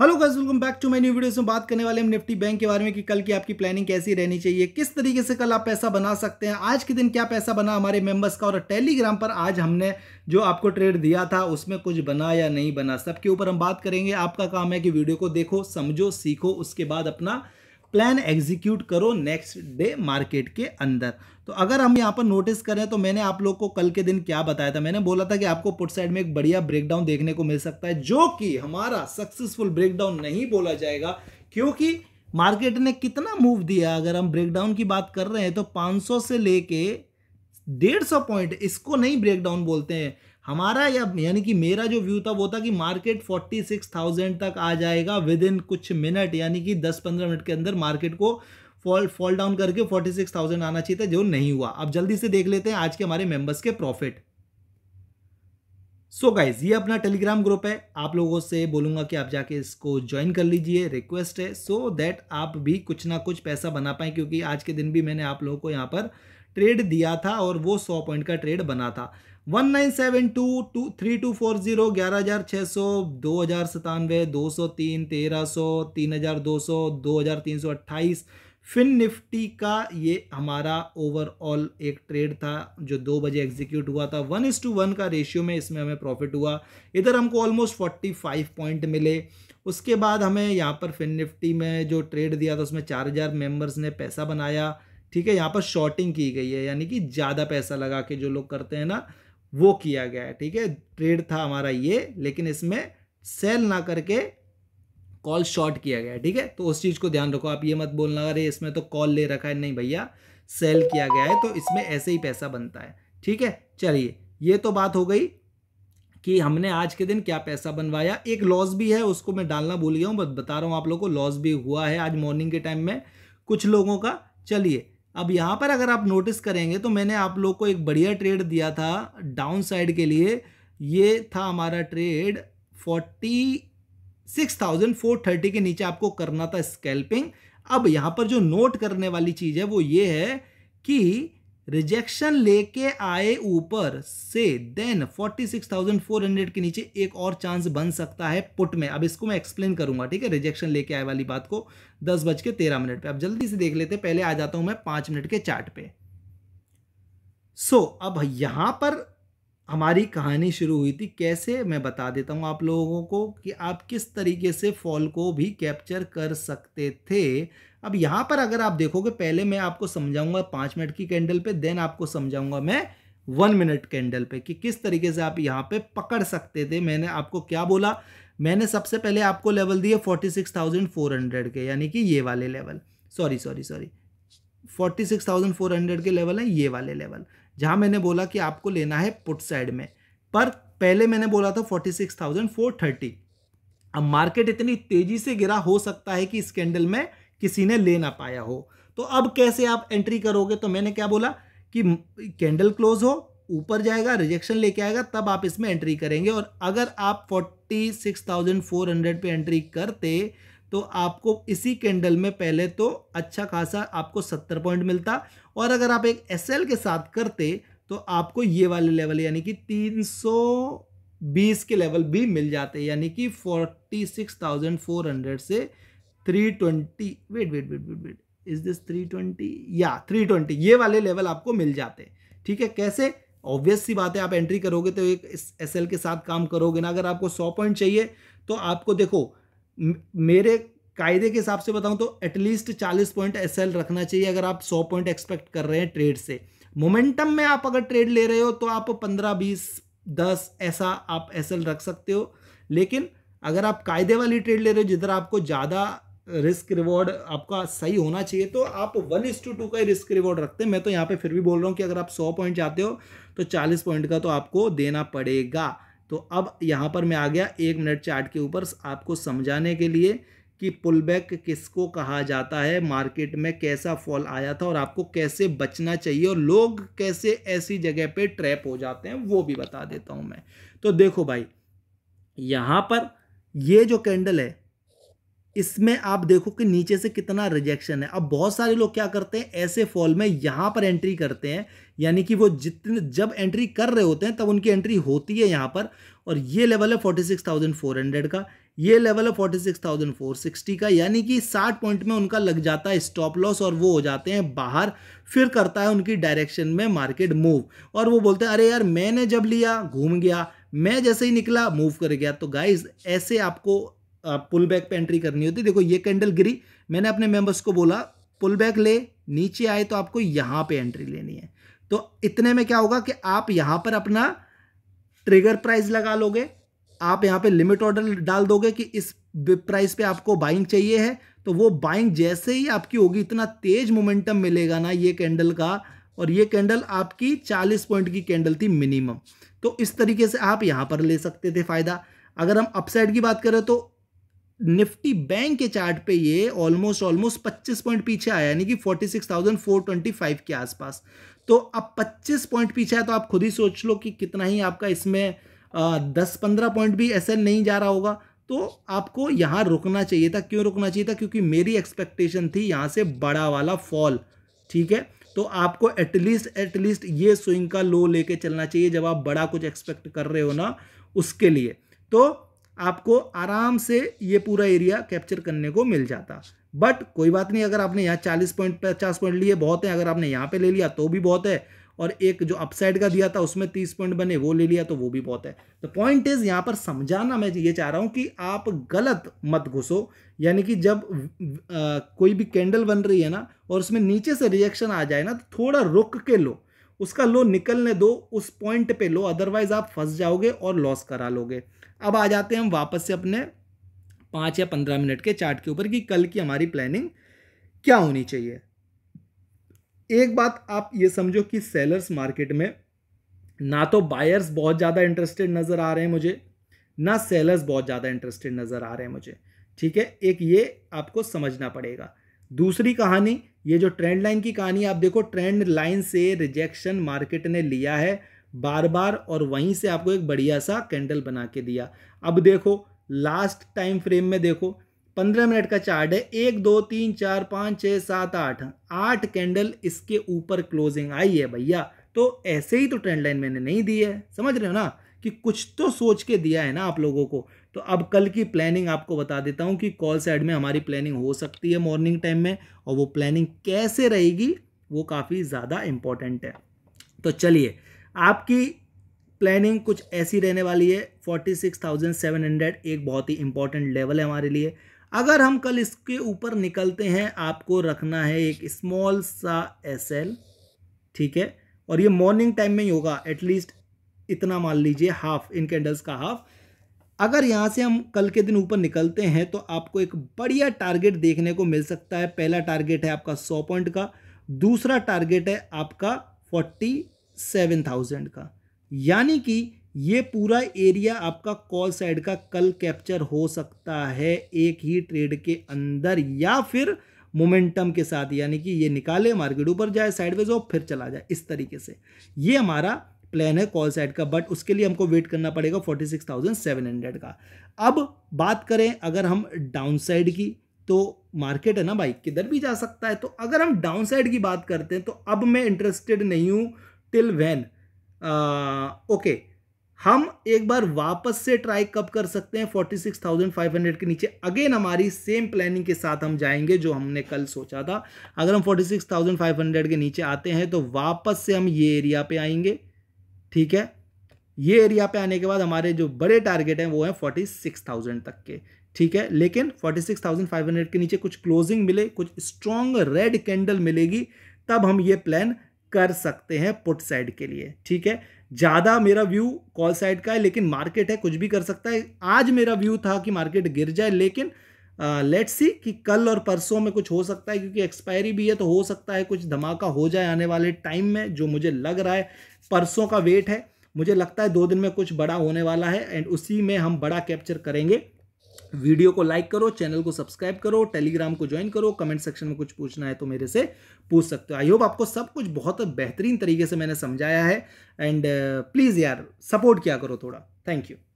hello guys welcome back to my new videos में बात करने वाले हम निफ्टी बैंक के बारे में कि कल की आपकी प्लानिंग कैसी रहनी चाहिए किस तरीके से कल आप पैसा बना सकते हैं आज के दिन क्या पैसा बना हमारे मेंबर्स का और टेलीग्राम पर आज हमने जो आपको ट्रेड दिया था उसमें कुछ बना या नहीं बना सबके ऊपर हम बात करेंगे आपका काम है कि वीडियो को देखो समझो सीखो उसके बाद अपना प्लान एग्जीक्यूट करो नेक्स्ट डे मार्केट के अंदर तो अगर हम यहाँ पर नोटिस करें तो मैंने आप लोग को कल के दिन क्या बताया था मैंने बोला था कि आपको पुट साइड में एक बढ़िया ब्रेकडाउन देखने को मिल सकता है जो कि हमारा सक्सेसफुल ब्रेकडाउन नहीं बोला जाएगा क्योंकि मार्केट ने कितना मूव दिया अगर हम ब्रेकडाउन की बात कर रहे हैं तो 500 से लेके डेढ़ सौ पॉइंट इसको नहीं ब्रेकडाउन बोलते हैं हमारा या यानी कि मेरा जो व्यू था वो था कि मार्केट 46,000 तक आ जाएगा विद इन कुछ मिनट यानी कि 10-15 मिनट के अंदर मार्केट को फॉल फॉल डाउन करके 46,000 आना चाहिए था जो नहीं हुआ अब जल्दी से देख लेते हैं आज के हमारे मेंबर्स के प्रॉफिट सो गाइज ये अपना टेलीग्राम ग्रुप है आप लोगों से बोलूंगा कि आप जाके इसको ज्वाइन कर लीजिए रिक्वेस्ट है सो so दैट आप भी कुछ ना कुछ पैसा बना पाए क्योंकि आज के दिन भी मैंने आप लोगों को यहाँ पर ट्रेड दिया था और वो सौ पॉइंट का ट्रेड बना था one nine seven two two three two four zero ग्यारह हज़ार छः सौ दो हज़ार सतानवे दो सौ तीन तेरह सौ तीन हज़ार दो सौ दो हज़ार तीन सौ अट्ठाईस फिन निफ्टी का ये हमारा ओवरऑल एक ट्रेड था जो दो बजे एग्जीक्यूट हुआ था वन इस टू वन का रेशियो में इसमें हमें प्रॉफिट हुआ इधर हमको ऑलमोस्ट फोर्टी फाइव पॉइंट मिले उसके बाद हमें यहाँ पर फिन निफ्टी में जो ट्रेड दिया था उसमें चार हज़ार मेम्बर्स ने पैसा बनाया ठीक है यहाँ पर शॉर्टिंग की गई है यानी कि ज़्यादा पैसा लगा के जो लोग करते हैं ना वो किया गया है ठीक है ट्रेड था हमारा ये लेकिन इसमें सेल ना करके कॉल शॉर्ट किया गया है ठीक है तो उस चीज़ को ध्यान रखो आप ये मत बोलना अरे इसमें तो कॉल ले रखा है नहीं भैया सेल किया गया है तो इसमें ऐसे ही पैसा बनता है ठीक है चलिए ये तो बात हो गई कि हमने आज के दिन क्या पैसा बनवाया एक लॉस भी है उसको मैं डालना भूल गया हूँ बस बता रहा हूँ आप लोगों को लॉस भी हुआ है आज मॉर्निंग के टाइम में कुछ लोगों का चलिए अब यहाँ पर अगर आप नोटिस करेंगे तो मैंने आप लोग को एक बढ़िया ट्रेड दिया था डाउन साइड के लिए ये था हमारा trade forty six thousand four thirty के नीचे आपको करना था स्कैल्पिंग अब यहाँ पर जो नोट करने वाली चीज़ है वो ये है कि रिजेक्शन लेके आए ऊपर से देन 46,400 के नीचे एक और चांस बन सकता है पुट में अब इसको मैं एक्सप्लेन करूंगा ठीक है रिजेक्शन लेके आए वाली बात को दस बज के तेरह मिनट पर अब जल्दी से देख लेते पहले आ जाता हूं मैं पांच मिनट के चार्ट पे सो so, अब यहां पर हमारी कहानी शुरू हुई थी कैसे मैं बता देता हूँ आप लोगों को कि आप किस तरीके से फॉल को भी कैप्चर कर सकते थे अब यहां पर अगर आप देखोगे पहले मैं आपको समझाऊंगा पांच मिनट की कैंडल पे देन आपको समझाऊंगा मैं वन मिनट कैंडल पे कि किस तरीके से आप यहां पे पकड़ सकते थे मैंने आपको क्या बोला मैंने सबसे पहले आपको लेवल दिए forty six thousand four hundred के यानी कि ये वाले level sorry sorry sorry forty six thousand four hundred के लेवल है ये वाले लेवल जहां मैंने बोला कि आपको लेना है पुट साइड में पर पहले मैंने बोला था forty six thousand four thirty अब मार्केट इतनी तेज़ी से गिरा हो सकता है कि इस कैंडल में किसी ने ले ना पाया हो तो अब कैसे आप एंट्री करोगे तो मैंने क्या बोला कि कैंडल क्लोज हो ऊपर जाएगा रिजेक्शन लेके आएगा तब आप इसमें एंट्री करेंगे और अगर आप 46,400 पे एंट्री करते तो आपको इसी कैंडल में पहले तो अच्छा खासा आपको 70 पॉइंट मिलता और अगर आप एक एस के साथ करते तो आपको ये वाले लेवल यानी कि 320 के लेवल भी मिल जाते यानी कि 46,400 से 320 wait wait wait wait wait is this 320 या 320 ये वाले लेवल आपको मिल जाते हैं ठीक है कैसे ऑब्वियस सी बात है आप एंट्री करोगे तो एक एस एल के साथ काम करोगे ना अगर आपको सौ पॉइंट चाहिए तो आपको देखो मेरे कायदे के हिसाब से बताऊं तो एटलीस्ट चालीस पॉइंट एस एल रखना चाहिए अगर आप सौ पॉइंट एक्सपेक्ट कर रहे हैं ट्रेड से मोमेंटम में आप अगर ट्रेड ले रहे हो तो आप पंद्रह बीस दस ऐसा आप एस एल रख सकते हो लेकिन अगर आप कायदे वाली ट्रेड ले रहे हो जिधर आपको ज़्यादा रिस्क रिवॉर्ड आपका सही होना चाहिए तो आप वन इस टू टू का ही रिस्क रिवॉर्ड रखते हैं मैं तो यहाँ पे फिर भी बोल रहा हूँ कि अगर आप सौ पॉइंट चाहते हो तो चालीस पॉइंट का तो आपको देना पड़ेगा तो अब यहाँ पर मैं आ गया एक मिनट चार्ट के ऊपर आपको समझाने के लिए कि पुल बैक किसको कहा जाता है मार्केट में कैसा फॉल आया था और आपको कैसे बचना चाहिए और लोग कैसे ऐसी जगह पर ट्रैप हो जाते हैं वो भी बता देता हूँ मैं तो देखो भाई यहाँ पर ये जो कैंडल है इसमें आप देखो कि नीचे से कितना रिजेक्शन है अब बहुत सारे लोग क्या करते हैं ऐसे फॉल में यहाँ पर एंट्री करते हैं यानी कि वो जितने जब एंट्री कर रहे होते हैं तब उनकी एंट्री होती है यहाँ पर और ये लेवल है 46,400 का ये लेवल है 46,460 का यानी कि 60 पॉइंट में उनका लग जाता है स्टॉप लॉस और वो हो जाते हैं बाहर फिर करता है उनकी डायरेक्शन में मार्केट मूव और वो बोलते हैं अरे यार मैंने जब लिया घूम गया मैं जैसे ही निकला मूव कर गया तो गाइज ऐसे आपको पुल बैक पर एंट्री करनी होती देखो ये कैंडल गिरी मैंने अपने मेंबर्स को बोला पुल बैक ले नीचे आए तो आपको यहाँ पे एंट्री लेनी है तो इतने में क्या होगा कि आप यहाँ पर अपना ट्रिगर प्राइस लगा लोगे आप यहाँ पे लिमिट ऑर्डर डाल दोगे कि इस प्राइस पे आपको बाइंग चाहिए है तो वो बाइंग जैसे ही आपकी होगी इतना तेज मोमेंटम मिलेगा ना ये कैंडल का और ये कैंडल आपकी 40 पॉइंट की कैंडल थी मिनिमम तो इस तरीके से आप यहाँ पर ले सकते थे फ़ायदा अगर हम अपसाइड की बात करें तो निफ्टी बैंक के चार्ट पे ये ऑलमोस्ट ऑलमोस्ट 25 पॉइंट पीछे आया यानी कि 46,425 के आसपास तो अब 25 पॉइंट पीछे है तो आप खुद ही सोच लो कि कितना ही आपका इसमें दस पंद्रह पॉइंट भी ऐसे नहीं जा रहा होगा तो आपको यहाँ रुकना चाहिए था क्यों रुकना चाहिए था क्योंकि मेरी एक्सपेक्टेशन थी यहाँ से बड़ा वाला फॉल ठीक है तो आपको एटलीस्ट एटलीस्ट ये स्विंग का लो लेके चलना चाहिए जब आप बड़ा कुछ एक्सपेक्ट कर रहे हो ना उसके लिए तो आपको आराम से ये पूरा एरिया कैप्चर करने को मिल जाता बट कोई बात नहीं अगर आपने यहाँ चालीस पॉइंट पचास पॉइंट लिए बहुत है अगर आपने यहाँ पे ले लिया तो भी बहुत है और एक जो अपसाइड का दिया था उसमें तीस पॉइंट बने वो ले लिया तो वो भी बहुत है तो पॉइंट इज यहाँ पर समझाना मैं ये चाह रहा हूँ कि आप गलत मत घुसो यानी कि जब आ, कोई भी कैंडल बन रही है ना और उसमें नीचे से रिएक्शन आ जाए ना तो थोड़ा रुक के लो उसका लो निकलने दो उस पॉइंट पे लो अदरवाइज आप फंस जाओगे और लॉस करा लोगे अब आ जाते हैं हम वापस से अपने पाँच या पंद्रह मिनट के चार्ट के ऊपर कि कल की हमारी प्लानिंग क्या होनी चाहिए एक बात आप ये समझो कि सेलर्स मार्केट में ना तो बायर्स बहुत ज़्यादा इंटरेस्टेड नज़र आ रहे हैं मुझे ना सेलर्स बहुत ज़्यादा इंटरेस्टेड नज़र आ रहे हैं मुझे ठीक है एक ये आपको समझना पड़ेगा दूसरी कहानी ये जो ट्रेंड लाइन की कहानी आप देखो ट्रेंड लाइन से रिजेक्शन मार्केट ने लिया है बार बार और वहीं से आपको एक बढ़िया सा कैंडल बना के दिया अब देखो लास्ट टाइम फ्रेम में देखो पंद्रह मिनट का चार्ट है एक दो तीन चार पाँच छः सात आठ आठ कैंडल इसके ऊपर क्लोजिंग आई है भैया तो ऐसे ही तो ट्रेंड लाइन मैंने नहीं दी है समझ रहे हो ना कि कुछ तो सोच के दिया है ना आप लोगों को तो अब कल की प्लानिंग आपको बता देता हूँ कि कॉल साइड में हमारी प्लानिंग हो सकती है मॉर्निंग टाइम में और वो प्लानिंग कैसे रहेगी वो काफ़ी ज़्यादा इम्पॉर्टेंट है तो चलिए आपकी प्लानिंग कुछ ऐसी रहने वाली है forty six thousand seven hundred एक बहुत ही इंपॉर्टेंट लेवल है हमारे लिए अगर हम कल इसके ऊपर निकलते हैं आपको रखना है एक स्मॉल सा एस एल ठीक है और ये मॉर्निंग टाइम में ही होगा एटलीस्ट इतना मान लीजिए हाफ इन कैंडल्स का हाफ अगर यहाँ से हम कल के दिन ऊपर निकलते हैं तो आपको एक बढ़िया टारगेट देखने को मिल सकता है पहला टारगेट है आपका सौ पॉइंट का दूसरा टारगेट है आपका फोर्टी सेवन थाउजेंड का यानी कि ये पूरा एरिया आपका कॉल साइड का कल कैप्चर हो सकता है एक ही ट्रेड के अंदर या फिर मोमेंटम के साथ यानी कि ये निकाले मार्केट ऊपर जाए साइडवेज और फिर चला जाए इस तरीके से ये हमारा प्लान है कॉल साइड का बट उसके लिए हमको वेट करना पड़ेगा forty six thousand seven hundred का अब बात करें अगर हम डाउन साइड की तो मार्केट है ना भाई किधर भी जा सकता है तो अगर हम डाउन साइड की बात करते हैं तो अब मैं इंटरेस्टेड नहीं हूँ टिल वैन ओके हम एक बार वापस से ट्राई कब कर सकते हैं forty six thousand five hundred के नीचे अगेन हमारी सेम प्लानिंग के साथ हम जाएंगे जो हमने कल सोचा था अगर हम forty six thousand five hundred के नीचे आते हैं तो वापस से हम ये एरिया पे आएंगे ठीक है ये एरिया पे आने के बाद हमारे जो बड़े टारगेट हैं वो हैं फोर्टी सिक्स थाउजेंड तक के ठीक है लेकिन forty six thousand five hundred के नीचे कुछ क्लोजिंग मिले कुछ स्ट्रॉन्ग रेड कैंडल मिलेगी तब हम ये प्लान कर सकते हैं पुट साइड के लिए ठीक है ज़्यादा मेरा व्यू कॉल साइड का है लेकिन मार्केट है कुछ भी कर सकता है आज मेरा व्यू था कि मार्केट गिर जाए लेकिन लेट्स सी कि कल और परसों में कुछ हो सकता है क्योंकि एक्सपायरी भी है तो हो सकता है कुछ धमाका हो जाए आने वाले टाइम में जो मुझे लग रहा है परसों का वेट है मुझे लगता है दो दिन में कुछ बड़ा होने वाला है एंड उसी में हम बड़ा कैप्चर करेंगे वीडियो को लाइक करो चैनल को सब्सक्राइब करो टेलीग्राम को ज्वाइन करो कमेंट सेक्शन में कुछ पूछना है तो मेरे से पूछ सकते हो आई होप आपको सब कुछ बहुत बेहतरीन तरीके से मैंने समझाया है एंड प्लीज़ uh, यार सपोर्ट किया करो थोड़ा थैंक यू